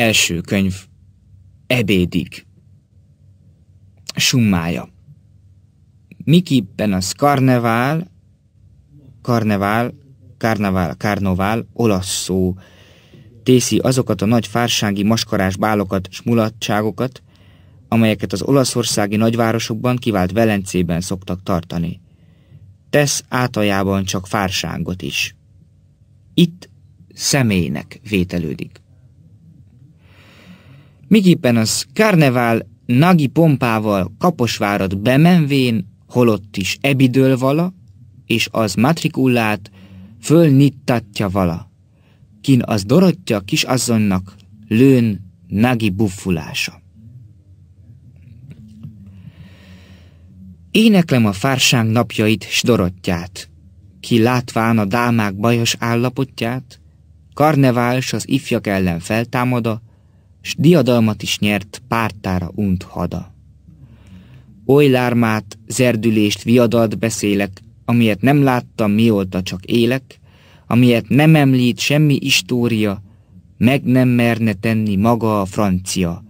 Első könyv. Ebédig. Summája. Mikiben az karnevál, karnevál, karnevál, karnovál, olasz szó, tészi azokat a nagy fársági maskarás bálokat és mulatságokat, amelyeket az olaszországi nagyvárosokban, kivált Velencében szoktak tartani. Tesz általában csak fárságot is. Itt személynek vételődik. Miképpen az karnevál nagi pompával Kaposvárat bemenvén, holott is ebidől vala, és az matrikullát fölnittatja vala. Kin az Dorottya azonnak lőn nagi buffulása. Éneklem a fárság napjait s Dorottyát, ki látván a dámák bajos állapotját, karneváls az ifjak ellen feltámada, s diadalmat is nyert pártára unt hada. Oly lármát, zerdülést, viadalt beszélek, amilyet nem láttam, mióta csak élek, amilyet nem említ semmi história, meg nem merne tenni maga a francia.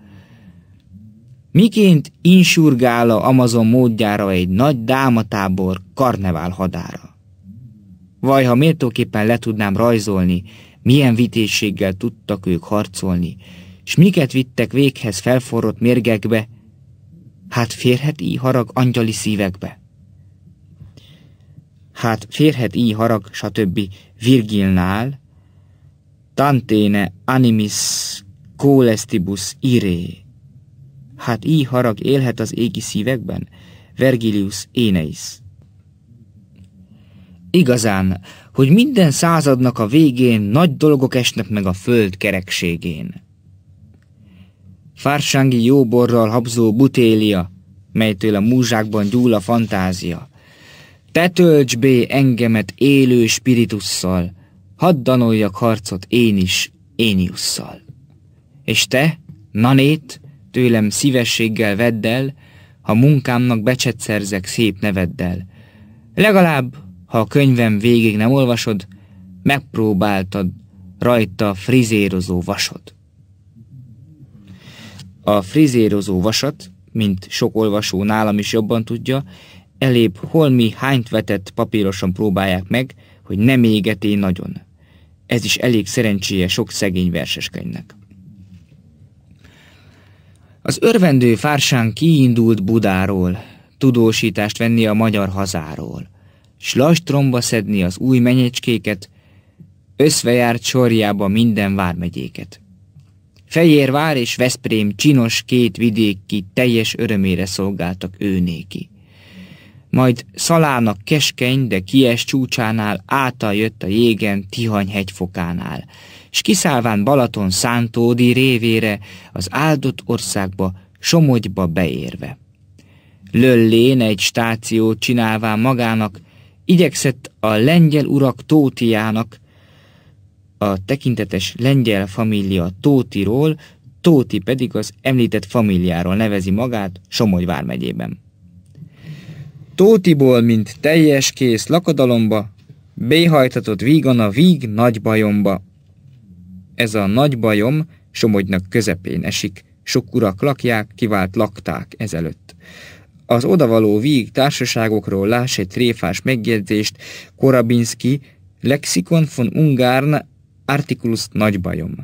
Miként insurgála Amazon módjára egy nagy dámatábor karnevál hadára? Vaj, ha méltóképpen le tudnám rajzolni, milyen vitézséggel tudtak ők harcolni, s miket vittek véghez felforrott mérgekbe, hát férhet így harag angyali szívekbe. Hát férhet így harag, stb. Virgilnál, tanténe animis colestibus iré. Hát így harag élhet az égi szívekben, Vergilius éneis. Igazán, hogy minden századnak a végén nagy dolgok esnek meg a föld kerekségén fársangi jóborral habzó butélia, melytől a múzsákban gyúl a fantázia. Te tölts bé engemet élő spiritusszal, hadd danoljak harcot én is, éniusszal. És te, nanét, tőlem szívességgel vedd el, ha munkámnak becset szerzek szép neveddel. Legalább, ha a könyvem végig nem olvasod, megpróbáltad rajta frizérozó vasod. A frizérozó vasat, mint sok olvasó nálam is jobban tudja, elébb holmi hányt vetett papírosan próbálják meg, hogy nem égeté nagyon. Ez is elég szerencséje sok szegény verseskönynek. Az örvendő fársán kiindult Budáról, tudósítást venni a magyar hazáról, s lastromba szedni az új menyecskéket, összvejárt sorjába minden vármegyéket. Fejérvár és Veszprém csinos két vidéki teljes örömére szolgáltak őnéki. Majd szalának keskeny, de kies csúcsánál által jött a jégen Tihany hegyfokánál, s kiszállván Balaton szántódi révére az áldott országba, Somogyba beérve. Löllén egy stációt csinálván magának, igyekszett a lengyel urak Tótiának, a tekintetes lengyel família Tótiról, Tóti pedig az említett familiáról nevezi magát Somogy vármegyében. Tótiból, mint teljes kész lakadalomba, béhajtatott vígan a víg nagybajomba. Ez a nagybajom Somogynak közepén esik, sok urak lakják, kivált lakták ezelőtt. Az odavaló víg társaságokról láss egy tréfás megjegyzést Korabinski Lexikon von Ungarn Articulus nagy bajom.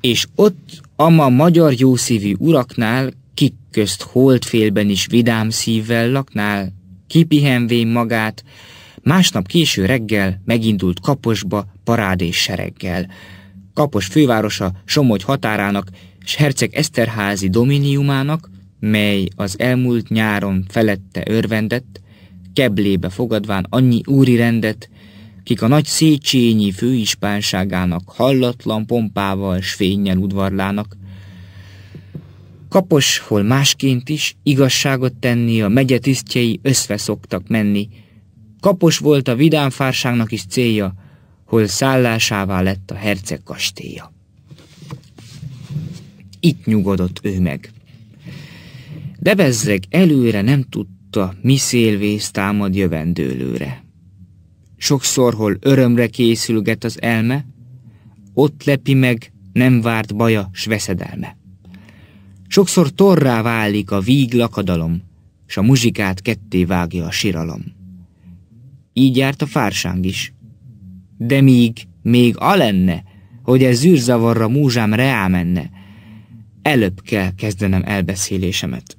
És ott ama magyar jószívű uraknál, kik közt holdfélben is vidám szívvel laknál, kipihenvén magát, másnap késő reggel megindult Kaposba parádés sereggel. Kapos fővárosa Somogy határának és Herceg Eszterházi dominiumának, mely az elmúlt nyáron felette örvendett, keblébe fogadván annyi úri rendet, kik a nagy szécsényi főispánságának hallatlan pompával s fénnyel udvarlának. Kapos, hol másként is, igazságot tenni, a megye tisztjei összve szoktak menni. Kapos volt a vidám is célja, hol szállásává lett a herceg kastélya. Itt nyugodott ő meg. De bezzeg előre nem tudta, mi szélvész támad jövendőlőre sokszor hol örömre készülget az elme, ott lepi meg nem várt baja s veszedelme. Sokszor torrá válik a víg lakadalom, s a muzsikát ketté vágja a siralom. Így járt a fársáng is. De míg, még a lenne, hogy ez zűrzavarra múzsám reámenne, előbb kell kezdenem elbeszélésemet.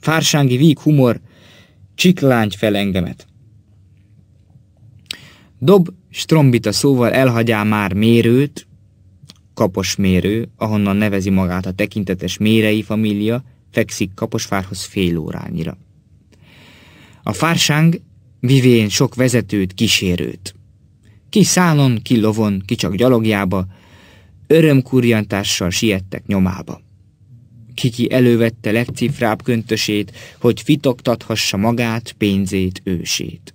Fársángi víg humor, csiklány fel engemet. Dob strombita szóval elhagyá már mérőt, kapos mérő, ahonnan nevezi magát a tekintetes mérei família, fekszik kaposfárhoz fél órányira. A fársáng vivén sok vezetőt, kísérőt. Ki szálon, ki lovon, ki csak gyalogjába, örömkurjantással siettek nyomába. Kiki elővette legcifrább köntösét, hogy fitoktathassa magát, pénzét, ősét.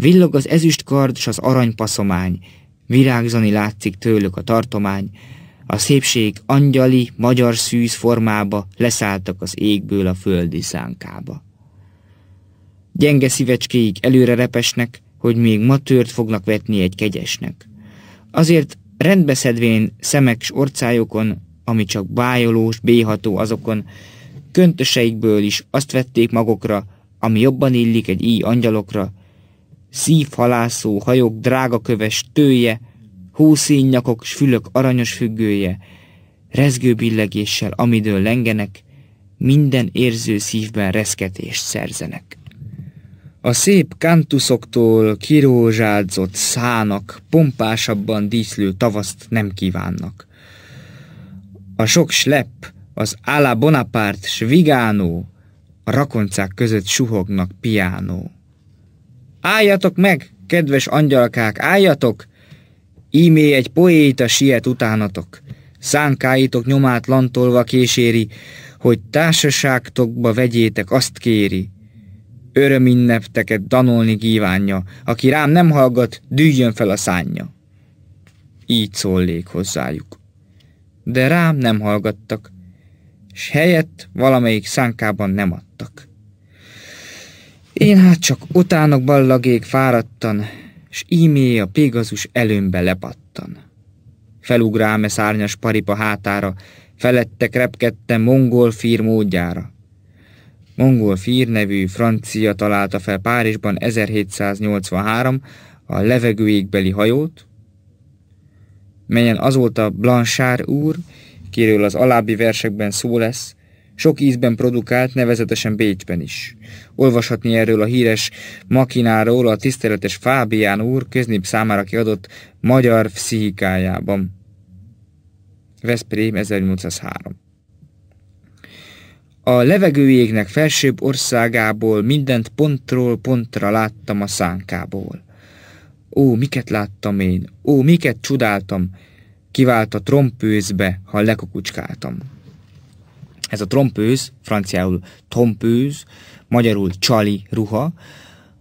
Villog az ezüstkard s az aranypaszomány, virágzani látszik tőlük a tartomány, a szépség angyali, magyar szűz formába leszálltak az égből a földi szánkába. Gyenge szívecskéig előre repesnek, hogy még ma tört fognak vetni egy kegyesnek. Azért rendbeszedvén szemek s orcájokon, ami csak bájolós, béható azokon, köntöseikből is azt vették magukra, ami jobban illik egy íj angyalokra, szívhalászó drága drágaköves tője, húszínnyakok s fülök aranyos függője, rezgő billegéssel, amidől lengenek, minden érző szívben reszketést szerzenek. A szép kantuszoktól kirózsádzott szának pompásabban díszlő tavaszt nem kívánnak. A sok slepp, az ala Bonaparte svigánó, a rakoncák között suhognak piánó. Álljatok meg, kedves angyalkák, álljatok! Ímé egy poéta siet utánatok. Szánkáitok nyomát lantolva késéri, hogy társaságtokba vegyétek, azt kéri. Öröm ünnepteket danolni kívánja, aki rám nem hallgat, dűljön fel a szánja. Így szólék hozzájuk. De rám nem hallgattak, s helyett valamelyik szánkában nem adtak. Én hát csak utánok ballagék fáradtan, s ímé a pégazus előmbe lepattan. Felugráme szárnyas paripa hátára, felettek repkedte mongol fír módjára. Mongol fír nevű francia találta fel Párizsban 1783 a levegőégbeli hajót, melyen azóta Blanchard úr, kiről az alábbi versekben szó lesz, sok ízben produkált, nevezetesen Bécsben is. Olvashatni erről a híres makináról a tiszteletes Fábián úr köznép számára kiadott Magyar Pszichikájában. Veszprém 1803 A levegőjégnek felsőbb országából mindent pontról pontra láttam a szánkából. Ó, miket láttam én, ó, miket csodáltam, kivált a trompőzbe, ha lekukucskáltam. Ez a trompőz, franciául trompőz, magyarul csali ruha,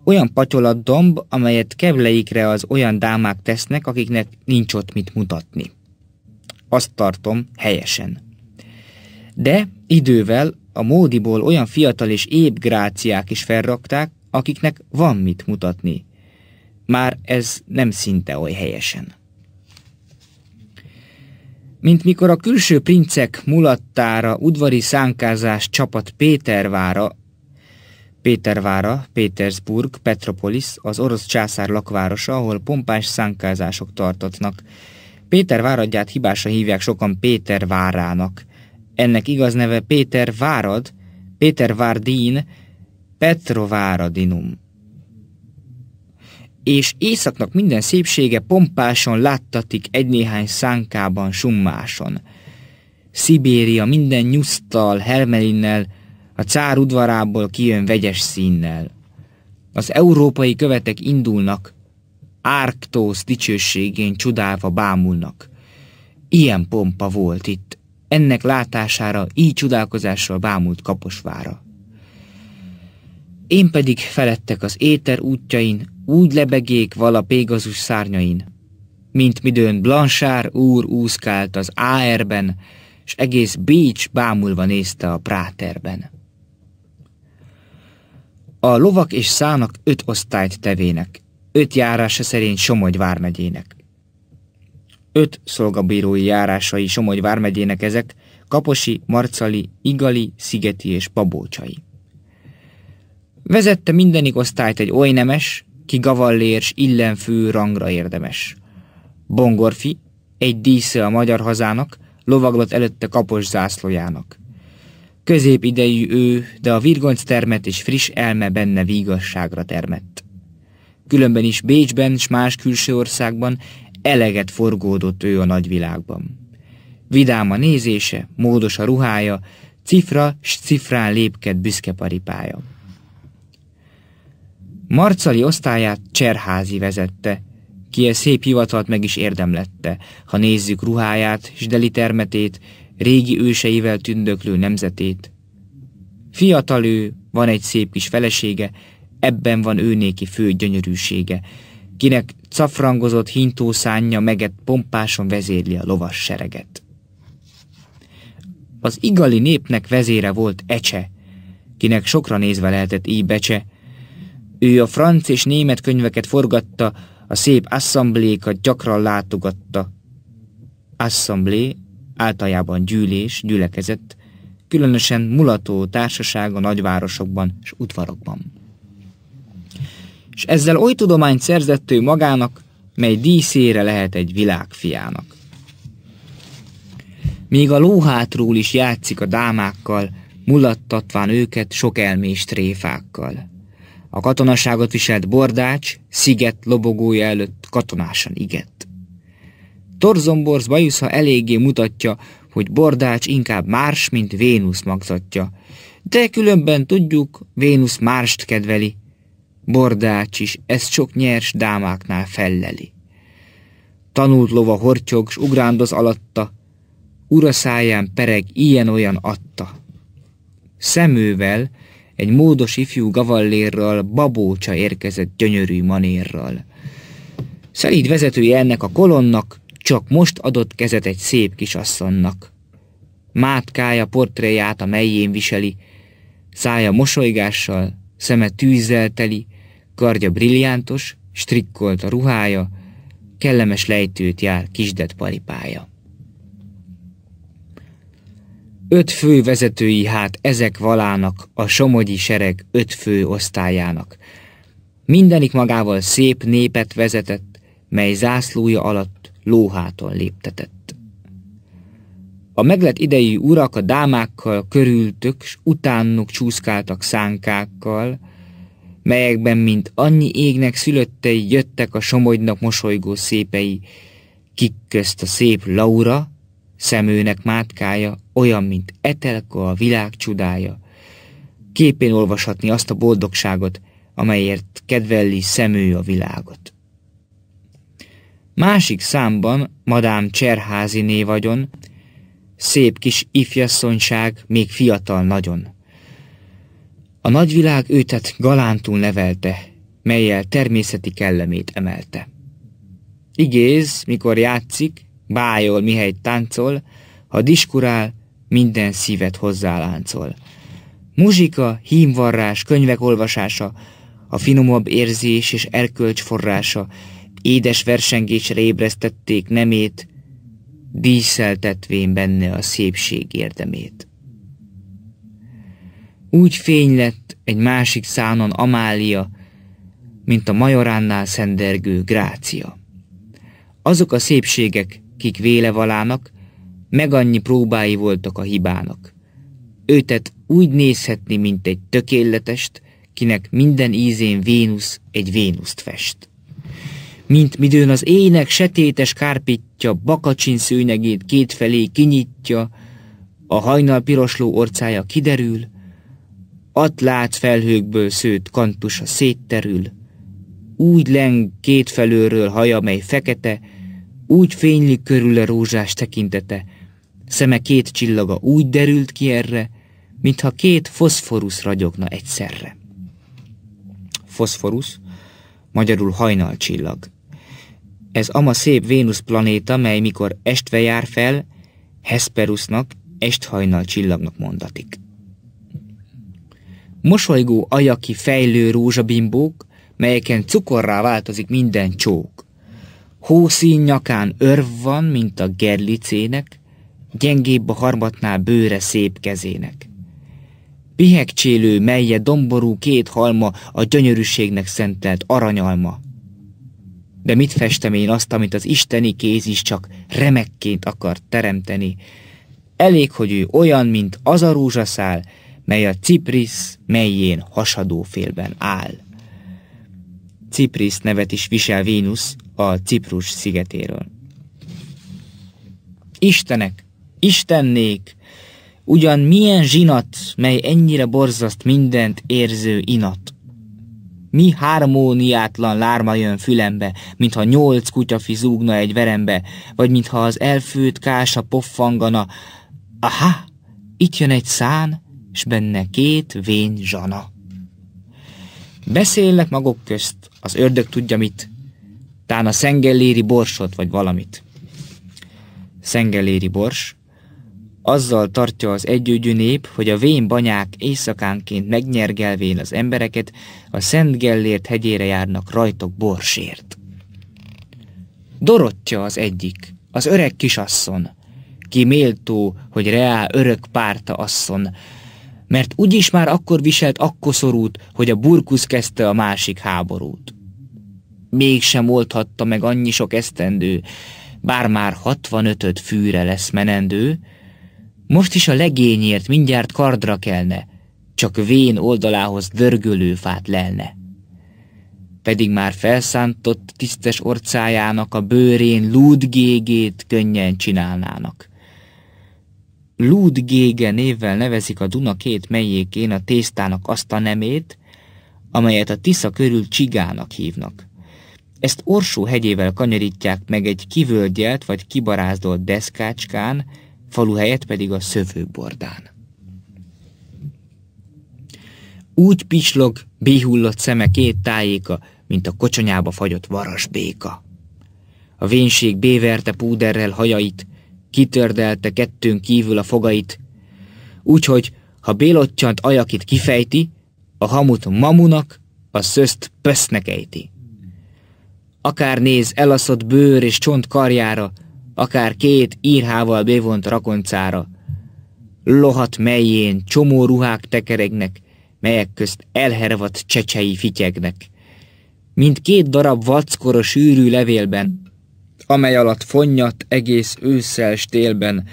olyan patyolat domb, amelyet kevleikre az olyan dámák tesznek, akiknek nincs ott mit mutatni. Azt tartom helyesen. De idővel a módiból olyan fiatal és épp gráciák is felrakták, akiknek van mit mutatni. Már ez nem szinte oly helyesen. Mint mikor a külső princek mulattára udvari szánkázás csapat Pétervára, Pétervára, Pétersburg, Petropolis, az orosz császár lakvárosa, ahol pompás szánkázások tartatnak. Péter váradját hibásan hívják sokan Péter várának. Ennek igaz neve Péter várad, Péter várdín, Petrováradinum és éjszaknak minden szépsége pompáson láttatik egy-néhány szánkában summáson. Szibéria minden nyusztal, hermelinnel, a cár udvarából kijön vegyes színnel. Az európai követek indulnak, Árktósz dicsőségén csodálva bámulnak. Ilyen pompa volt itt, ennek látására, így csodálkozással bámult Kaposvára. Én pedig felettek az éter útjain, úgy lebegék vala Pégazus szárnyain, mint midőn Blanchard úr úszkált az AR-ben, s egész Bécs bámulva nézte a práterben. A lovak és szának öt osztályt tevének, öt járása szerint Somogy vármegyének. Öt szolgabírói járásai Somogy vármegyének ezek, Kaposi, Marcali, Igali, Szigeti és Babócsai. Vezette mindenik osztályt egy oly nemes, ki gavallérs illenfő rangra érdemes. Bongorfi, egy dísze a magyar hazának, lovaglott előtte kapos zászlójának. Középidejű ő, de a virgonc termet és friss elme benne vígasságra termett. Különben is Bécsben s más külső országban eleget forgódott ő a nagyvilágban. Vidám a nézése, módos a ruhája, cifra s cifrán lépked büszke paripája. Marcali osztályát Cserházi vezette, ki a e szép hivatalt meg is érdemlette, ha nézzük ruháját, sdeli termetét, régi őseivel tündöklő nemzetét. Fiatal ő, van egy szép kis felesége, ebben van őnéki fő gyönyörűsége, kinek cafrangozott hintószánja meget pompáson vezérli a lovas sereget. Az igali népnek vezére volt Ecse, kinek sokra nézve lehetett így Becse, ő a franc és német könyveket forgatta, a szép asszamblékat gyakran látogatta. Assemblé általában gyűlés, gyülekezett, különösen mulató társaság a nagyvárosokban és udvarokban. És ezzel oly tudományt szerzett ő magának, mely díszére lehet egy világfiának. Még a lóhátról is játszik a dámákkal, mulattatván őket sok elmés tréfákkal. A katonaságot viselt bordács, sziget lobogója előtt katonásan igett. Torzomborz bajusza eléggé mutatja, hogy bordács inkább más, mint Vénusz magzatja. De különben tudjuk, Vénusz mást kedveli. Bordács is, ezt sok nyers dámáknál felleli. Tanult lova hortyog, s ugrándoz alatta, ura száján pereg ilyen-olyan adta. Szemővel, egy módos ifjú gavallérral, babócsa érkezett gyönyörű manérral. Szelíd vezetője ennek a kolonnak, csak most adott kezet egy szép kisasszonnak. Mátkája portréját a mellyén viseli, szája mosolygással, szeme tűzzel teli, kardja brilliántos, strikkolt a ruhája, kellemes lejtőt jár kisdet paripája. Öt fő vezetői hát ezek valának, a somogyi sereg öt fő osztályának. Mindenik magával szép népet vezetett, mely zászlója alatt lóháton léptetett. A meglett idejű urak a dámákkal körültök, s utánuk csúszkáltak szánkákkal, melyekben mint annyi égnek szülöttei jöttek a somogynak mosolygó szépei, kik közt a szép Laura, Szemőnek mátkája olyan, mint Etelka a világ csodája. Képén olvashatni azt a boldogságot, amelyért kedvelli szemő a világot. Másik számban Madám Cserházi névagyon, szép kis ifjasszonyság, még fiatal nagyon. A nagyvilág őtet galántul nevelte, melyel természeti kellemét emelte. Igéz, mikor játszik, bájol, mihely táncol, ha diskurál, minden szívet hozzáláncol. Muzsika, hímvarrás, könyvek olvasása, a finomabb érzés és erkölcs forrása, édes versengésre ébresztették nemét, díszeltetvén benne a szépség érdemét. Úgy fény lett egy másik szánon Amália, mint a majoránnál szendergő grácia. Azok a szépségek, kik véle valának, meg annyi próbái voltak a hibának. Őtet úgy nézhetni, mint egy tökéletest, kinek minden ízén Vénusz egy Vénuszt fest. Mint midőn az ének setétes kárpitja, bakacsin szőnyegét kétfelé kinyitja, a hajnal pirosló orcája kiderül, ott lát felhőkből szőtt kantusa szétterül, úgy leng kétfelőről haja, mely fekete, úgy fénylik a rózsás tekintete, szeme két csillaga úgy derült ki erre, mintha két foszforusz ragyogna egyszerre. Foszforusz, magyarul hajnalcsillag. Ez ama szép Vénusz planéta, mely mikor estve jár fel, Hesperusnak, esthajnal csillagnak mondatik. Mosolygó ajaki fejlő rózsabimbók, melyeken cukorrá változik minden csók. Hószín nyakán örv van, mint a gerlicének, gyengébb a harmatnál bőre szép kezének. Pihegcsélő melje domború két halma a gyönyörűségnek szentelt aranyalma. De mit festem én azt, amit az isteni kéz is csak remekként akar teremteni? Elég, hogy ő olyan, mint az a rózsaszál, mely a ciprisz melyén hasadó félben áll. Ciprisz nevet is visel Vénusz, a Ciprus szigetéről. Istenek, istennék, ugyan milyen zsinat, mely ennyire borzaszt mindent érző inat. Mi harmóniátlan lárma jön fülembe, mintha nyolc kutyafi zúgna egy verembe, vagy mintha az elfőtt kása poffangana. Aha, itt jön egy szán, s benne két vény zsana. Beszélnek magok közt, az ördög tudja mit, Tán a szengelléri borsot, vagy valamit. Szengelléri bors. Azzal tartja az együgyű nép, hogy a vén banyák éjszakánként megnyergelvén az embereket, a Szent Gellért hegyére járnak rajtok borsért. Dorottya az egyik, az öreg kisasszon, ki méltó, hogy reá örök párta asszon, mert úgyis már akkor viselt akkoszorút, hogy a burkusz kezdte a másik háborút mégsem oldhatta meg annyi sok esztendő, bár már 65 fűre lesz menendő, most is a legényért mindjárt kardra kelne, csak vén oldalához dörgölő fát lelne. Pedig már felszántott tisztes orcájának a bőrén lúdgégét könnyen csinálnának. Lúdgége névvel nevezik a Duna két melyékén a tésztának azt a nemét, amelyet a Tisza körül csigának hívnak. Ezt Orsó hegyével kanyarítják meg egy kivölgyelt vagy kibarázdolt deszkácskán, falu helyett pedig a szövőbordán. Úgy pislog, bihullott szeme két tájéka, mint a kocsonyába fagyott varas béka. A vénség béverte púderrel hajait, kitördelte kettőn kívül a fogait, úgyhogy, ha bélottyant ajakit kifejti, a hamut mamunak, a szözt pösznek ejti akár néz elaszott bőr és csont karjára, akár két írhával bévont rakoncára. Lohat melyén csomó ruhák tekeregnek, melyek közt elhervadt csecsei fityegnek. Mint két darab vackora sűrű levélben, amely alatt fonnyat egész ősszel stélben,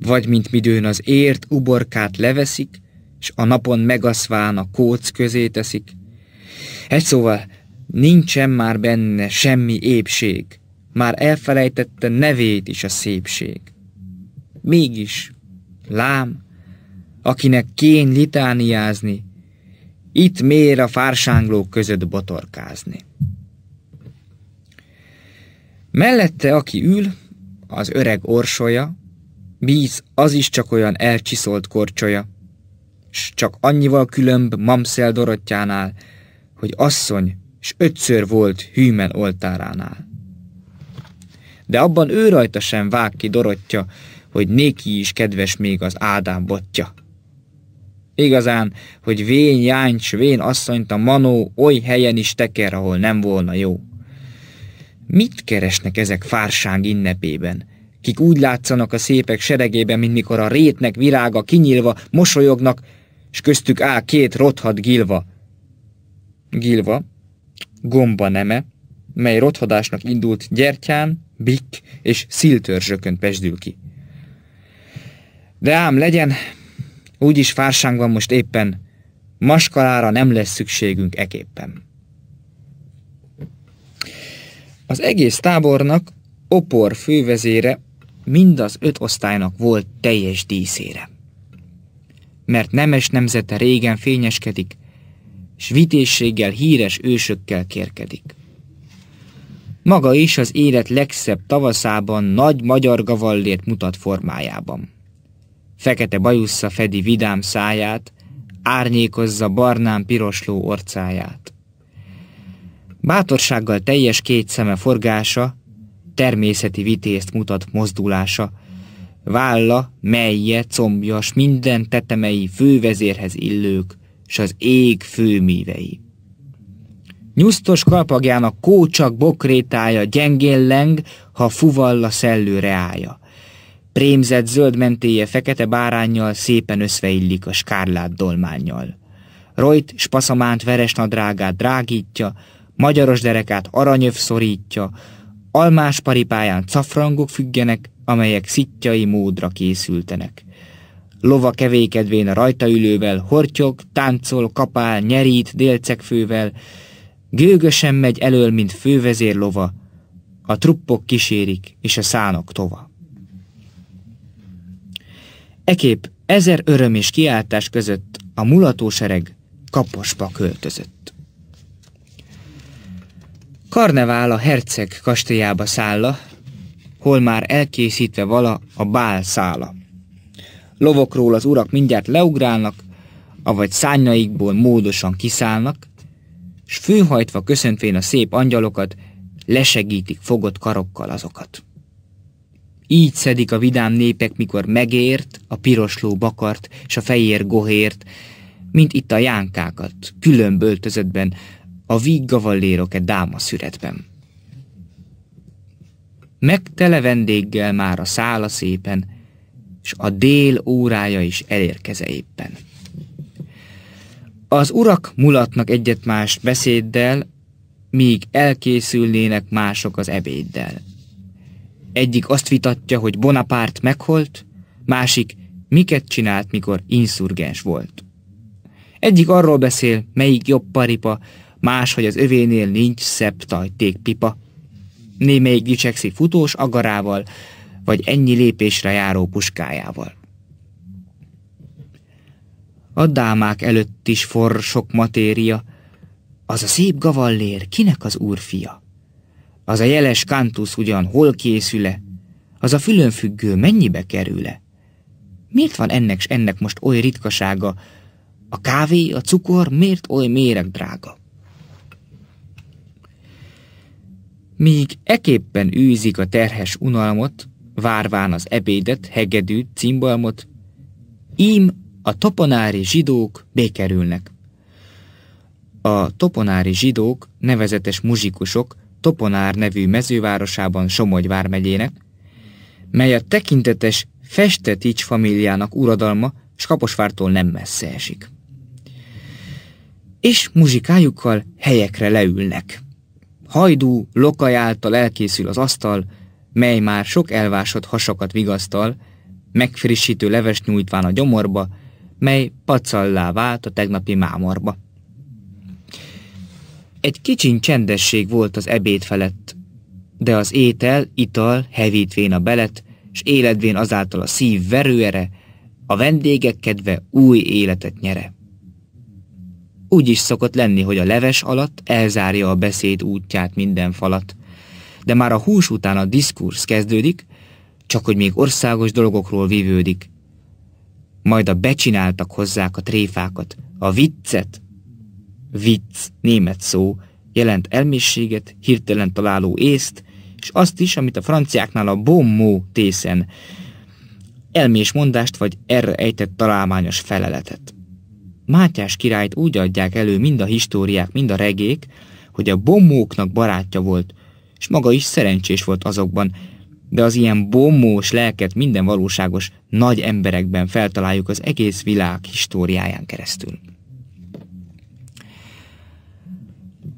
vagy mint midőn az ért uborkát leveszik, és a napon megaszván a kóc közé teszik. Egy szóval, Nincsen már benne semmi épség, már elfelejtette nevét is a szépség. Mégis, lám, akinek kény litániázni, itt mér a fársánglók között botorkázni. Mellette, aki ül, az öreg orsolya, bíz az is csak olyan elcsiszolt korcsolya, s csak annyival különb Mamszel Dorottyánál, hogy asszony, és ötször volt Hűmen oltáránál. De abban ő rajta sem vág ki Dorottya, hogy néki is kedves még az Ádám botja. Igazán, hogy vén Jáncs, vén asszonyt a Manó oly helyen is teker, ahol nem volna jó. Mit keresnek ezek fárság innepében? Kik úgy látszanak a szépek seregében, mint mikor a rétnek virága kinyílva mosolyognak, és köztük áll két rothat gilva. Gilva, gomba neme, mely rothadásnak indult gyertyán, bikk és sziltörzsökön pesdül ki. De ám legyen, úgyis fársánk van most éppen, maskalára nem lesz szükségünk eképpen. Az egész tábornak opor fővezére mind az öt osztálynak volt teljes díszére. Mert nemes nemzete régen fényeskedik, s vitéséggel híres ősökkel kérkedik. Maga is az élet legszebb tavaszában nagy magyar gavallért mutat formájában. Fekete bajussza fedi vidám száját, árnyékozza barnán pirosló orcáját. Bátorsággal teljes két szeme forgása, természeti vitézt mutat mozdulása, válla, melje, combjas, minden tetemei fővezérhez illők, s az ég főmívei. Nyusztos kalpagjának kócsak bokrétája gyengén leng, ha fuvalla szellőre állja. Prémzett zöld mentéje fekete bárányjal szépen összeillik a skárlát dolmányjal. Rojt spaszamánt veres nadrágát drágítja, magyaros derekát aranyöv szorítja, almás paripáján cafrangok függenek, amelyek szitjai módra készültenek. Lova kevékedvén a rajtaülővel hortyog, táncol, kapál, nyerít délcekfővel, gőgösen megy elől, mint fővezér lova, a truppok kísérik, és a szánok tova. Ekép ezer öröm és kiáltás között a mulatósereg kaposba költözött. Karnevál a herceg kastélyába szálla, hol már elkészítve vala a bál szála lovokról az urak mindjárt leugrálnak, avagy szányaikból módosan kiszállnak, s főhajtva köszöntvén a szép angyalokat, lesegítik fogott karokkal azokat. Így szedik a vidám népek, mikor megért a pirosló bakart és a fehér gohért, mint itt a jánkákat, különböltözetben, a víggavallérok dáma szüretben. Megtele vendéggel már a szála szépen, és a dél órája is elérkeze éppen. Az urak mulatnak egyet más beszéddel, míg elkészülnének mások az ebéddel. Egyik azt vitatja, hogy Bonapárt megholt, másik miket csinált, mikor inszurgens volt. Egyik arról beszél, melyik jobb paripa, más, hogy az övénél nincs szebb tajtékpipa. Némelyik dicsekszik futós agarával, vagy ennyi lépésre járó puskájával. A dámák előtt is forr sok matéria, az a szép gavallér, kinek az úrfia? Az a jeles kantusz ugyan hol készüle? Az a fülönfüggő mennyibe kerüle? Miért van ennek s ennek most oly ritkasága? A kávé, a cukor miért oly méreg drága? Míg eképpen űzik a terhes unalmot, várván az ebédet, hegedűt, cimbalmot, ím a toponári zsidók békerülnek. A toponári zsidók nevezetes muzsikusok Toponár nevű mezővárosában Somogy vármegyének, mely a tekintetes Festetics familiának uradalma s Kaposvártól nem messze esik. És muzsikájukkal helyekre leülnek. Hajdú, lokaj által elkészül az asztal, mely már sok elvásott hasakat vigasztal, megfrissítő leves nyújtván a gyomorba, mely pacallá vált a tegnapi mámorba. Egy kicsin csendesség volt az ebéd felett, de az étel, ital hevítvén a belet, s életvén azáltal a szív verőere, a vendégek kedve új életet nyere. Úgy is szokott lenni, hogy a leves alatt elzárja a beszéd útját minden falat, de már a hús után a diskursz kezdődik, csak hogy még országos dolgokról vívődik. Majd a becsináltak hozzák a tréfákat, a viccet. Vicc, német szó, jelent elmészséget, hirtelen találó észt, és azt is, amit a franciáknál a bommó tészen, elmés mondást vagy erre ejtett találmányos feleletet. Mátyás királyt úgy adják elő mind a históriák, mind a regék, hogy a bommóknak barátja volt, és maga is szerencsés volt azokban, de az ilyen bombós lelket minden valóságos nagy emberekben feltaláljuk az egész világ históriáján keresztül.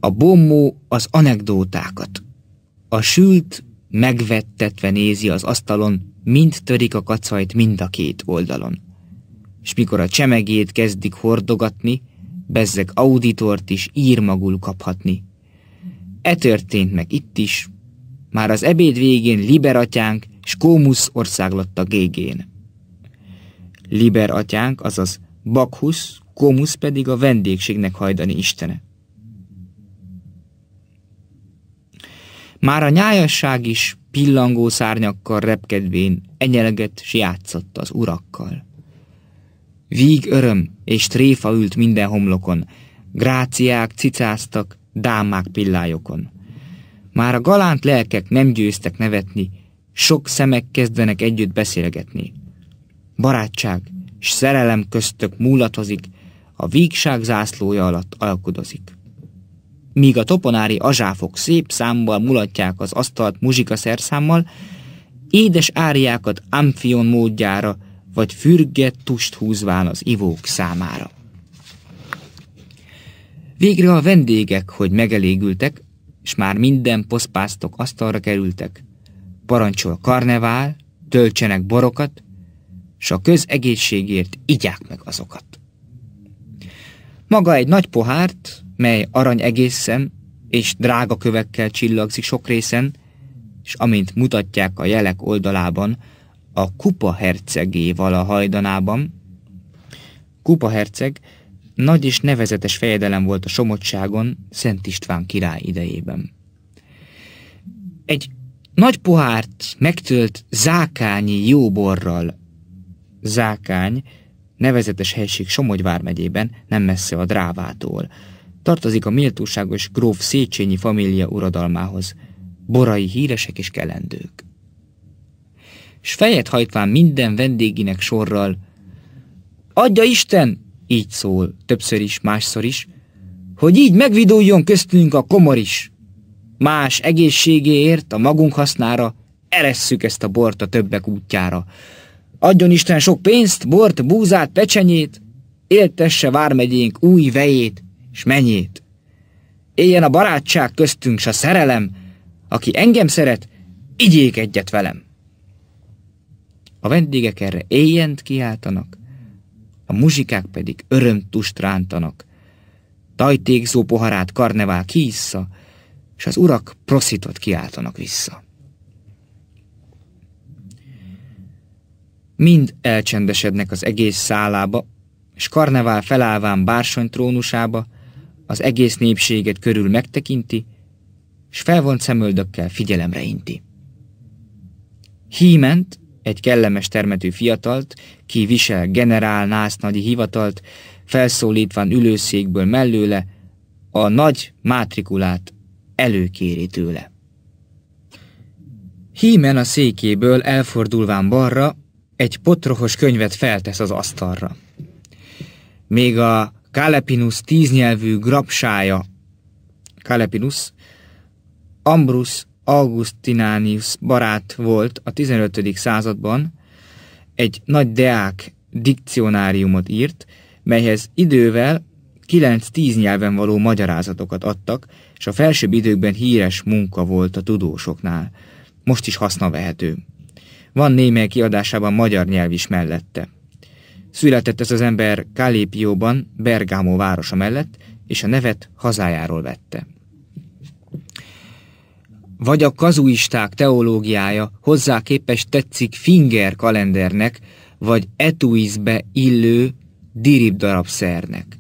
A bombó az anekdótákat. A sült megvettetve nézi az asztalon, mind törik a kacajt mind a két oldalon. És mikor a csemegét kezdik hordogatni, bezzeg auditort is ír magul kaphatni, E történt meg itt is. Már az ebéd végén liberatyánk Skómusz ország lett a gégén. atyánk, azaz Bakhus, Komusz pedig a vendégségnek hajdani istene. Már a nyájasság is pillangó szárnyakkal repkedvén enyeleget s játszott az urakkal. Víg öröm és tréfa ült minden homlokon, gráciák cicáztak, dámák pillájokon. Már a galánt lelkek nem győztek nevetni, sok szemek kezdenek együtt beszélgetni. Barátság és szerelem köztök múlatozik, a vígság zászlója alatt alkudozik. Míg a toponári azsáfok szép számmal mulatják az asztalt muzsika szerszámmal, édes áriákat amfion módjára, vagy fürget tust húzván az ivók számára. Végre a vendégek, hogy megelégültek, és már minden poszpásztok asztalra kerültek. Parancsol karnevál, töltsenek borokat, s a közegészségért igyák meg azokat. Maga egy nagy pohárt, mely arany egészen, és drága kövekkel csillagzik sok részen, és amint mutatják a jelek oldalában, a kupa hercegé vala hajdanában. Kupa herceg, nagy és nevezetes fejedelem volt a Somocságon Szent István király idejében. Egy nagy pohárt megtölt zákányi jóborral. Zákány, nevezetes helység somogyvár megyében, nem messze a Drávától. Tartozik a méltóságos gróf Széchenyi família uradalmához. Borai híresek és kelendők. S fejet hajtván minden vendéginek sorral, Adja Isten, így szól, többször is, másszor is, hogy így megviduljon köztünk a komor is. Más egészségéért, a magunk hasznára, eresszük ezt a bort a többek útjára. Adjon Isten sok pénzt, bort, búzát, pecsenyét, éltesse vármegyénk új vejét és menyét. Éljen a barátság köztünk, s a szerelem, aki engem szeret, igyék egyet velem. A vendégek erre éjjent kiáltanak, a muzsikák pedig örömtust rántanak. Tajtékzó poharát karnevál kiissza, és az urak proszitot kiáltanak vissza. Mind elcsendesednek az egész szálába, és karnevál felállván bársony trónusába, az egész népséget körül megtekinti, és felvont szemöldökkel figyelemre inti. Híment, egy kellemes termetű fiatalt, ki visel generál násznagyi hivatalt, felszólítván ülőszékből mellőle, a nagy mátrikulát előkéri tőle. Hímen a székéből elfordulván balra, egy potrohos könyvet feltesz az asztalra. Még a Kalepinus tíznyelvű grapsája, Kalepinus, Ambrus Augustinánius barát volt a 15. században, egy nagy deák dikcionáriumot írt, melyhez idővel 9-10 nyelven való magyarázatokat adtak, és a felsőbb időkben híres munka volt a tudósoknál. Most is haszna vehető. Van némely kiadásában magyar nyelv is mellette. Született ez az ember Kalépióban, Bergamo városa mellett, és a nevet hazájáról vette vagy a kazuisták teológiája hozzá képes tetszik Finger kalendernek, vagy etuizbe illő dirib darabszernek.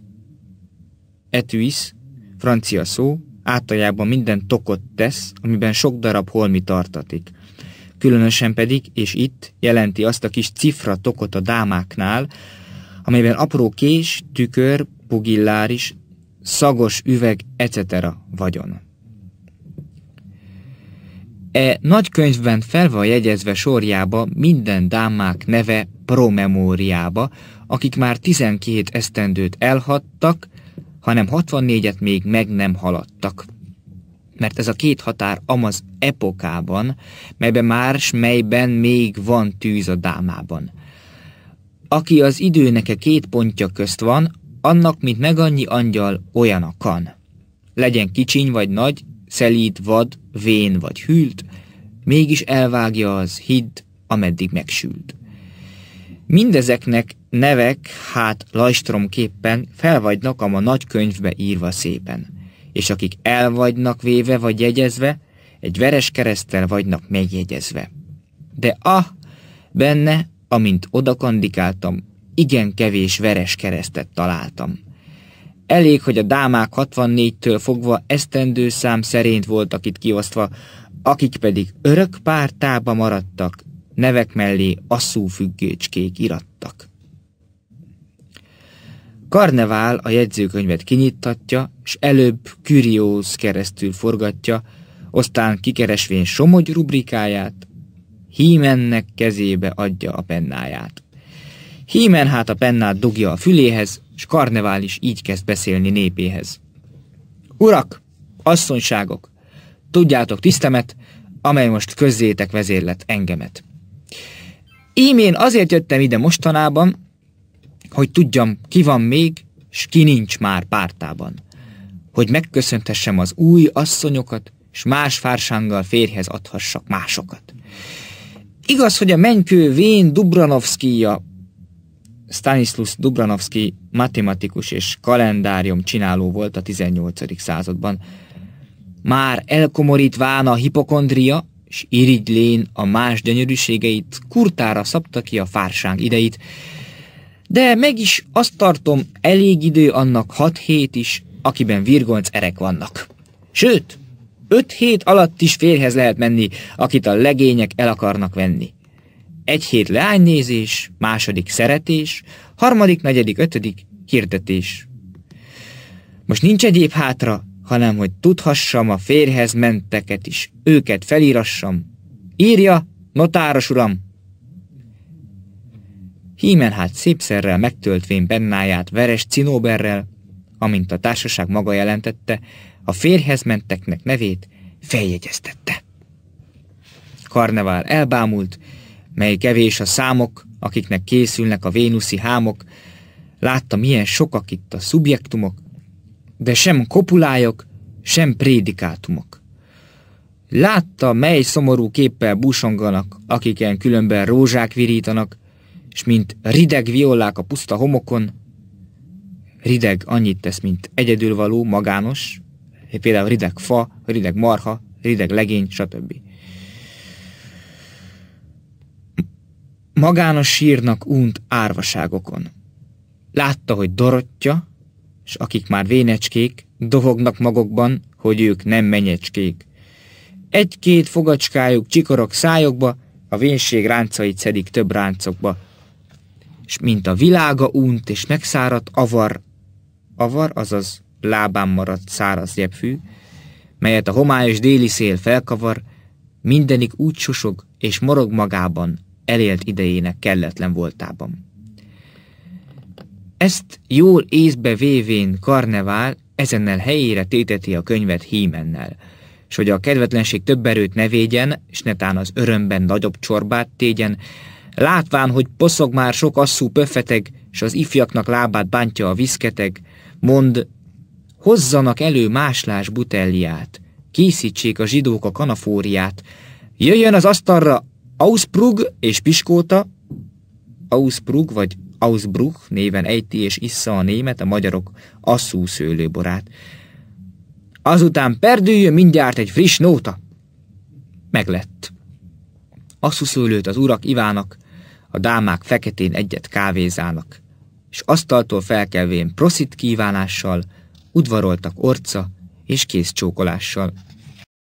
Etuis, francia szó, általában minden tokot tesz, amiben sok darab holmi tartatik. Különösen pedig, és itt jelenti azt a kis cifra tokot a dámáknál, amelyben apró kés, tükör, pugilláris, szagos üveg, etc. vagyon. E nagy könyvben fel van jegyezve sorjába minden dámák neve promemóriába, akik már 12 esztendőt elhattak, hanem 64-et még meg nem haladtak. Mert ez a két határ amaz epokában, melyben már s melyben még van tűz a dámában. Aki az időnek a két pontja közt van, annak, mint meg annyi angyal, olyan a kan. Legyen kicsiny vagy nagy, szelíd, vad, vén vagy hűlt, mégis elvágja az hidd, ameddig megsült. Mindezeknek nevek, hát lajstromképpen felvagynak a ma nagy könyvbe írva szépen, és akik elvagynak véve vagy jegyezve, egy veres keresztel vagynak megjegyezve. De ah, benne, amint odakandikáltam, igen kevés veres keresztet találtam. Elég, hogy a dámák 64-től fogva esztendő szám szerint voltak itt kiosztva, akik pedig örök pártába maradtak, nevek mellé asszú függőcskék irattak. Karnevál a jegyzőkönyvet kinyittatja, és előbb Kürióz keresztül forgatja, aztán kikeresvén Somogy rubrikáját, Hímennek kezébe adja a pennáját. Hímen hát a pennát dugja a füléhez, s karnevál is így kezd beszélni népéhez. Urak, asszonyságok, tudjátok tisztemet, amely most közzétek vezérlet engemet. Ím én azért jöttem ide mostanában, hogy tudjam, ki van még, s ki nincs már pártában. Hogy megköszönthessem az új asszonyokat, s más fársánggal férhez adhassak másokat. Igaz, hogy a menykő Vén Dubranovszkija Stanislaus Dublanovski matematikus és kalendárium csináló volt a 18. században. Már elkomorítván a hipokondria, és irigylén a más gyönyörűségeit kurtára szabta ki a fárság ideit, de meg is azt tartom, elég idő annak hat hét is, akiben virgonc erek vannak. Sőt, öt hét alatt is férhez lehet menni, akit a legények el akarnak venni egy hét leánynézés, második szeretés, harmadik, negyedik, ötödik hirdetés. Most nincs egyéb hátra, hanem hogy tudhassam a férhez menteket is, őket felírassam. Írja, notáros uram! Hímen hát szépszerrel megtöltvén bennáját veres cinóberrel, amint a társaság maga jelentette, a férhez menteknek nevét feljegyeztette. Karnevál elbámult, mely kevés a számok, akiknek készülnek a vénuszi hámok, látta milyen sokak itt a szubjektumok, de sem kopulájok, sem prédikátumok. Látta, mely szomorú képpel busonganak, akiken különben rózsák virítanak, és mint rideg violák a puszta homokon, rideg annyit tesz, mint egyedülvaló, magános, például rideg fa, rideg marha, rideg legény, stb. Magán a sírnak unt árvaságokon. Látta, hogy Dorottya, és akik már vénecskék, dohognak magokban, hogy ők nem menyecskék. Egy-két fogacskájuk csikorok szájokba, a vénség ráncait szedik több ráncokba, és mint a világa unt és megszáradt avar, avar, azaz lábán maradt száraz jepfű, melyet a homályos déli szél felkavar, mindenik úgy susog és morog magában, elélt idejének kelletlen voltában. Ezt jól észbe vévén Karnevál ezennel helyére téteti a könyvet hímennel, s hogy a kedvetlenség több erőt ne védjen, s netán az örömben nagyobb csorbát tégyen, látván, hogy poszog már sok asszú pöfeteg, s az ifjaknak lábát bántja a viszketeg, mond, hozzanak elő máslás butelliát, készítsék a zsidók a kanafóriát, jöjjön az asztalra, Ausbrug és Piskóta, Ausbrug vagy Ausbruch néven ejti és issza a német, a magyarok asszú szőlőborát. Azután perdüljön mindjárt egy friss nóta. Meglett. Asszú szőlőt az urak ivának, a dámák feketén egyet kávézának, és asztaltól felkelvén proszit kívánással, udvaroltak orca és kézcsókolással.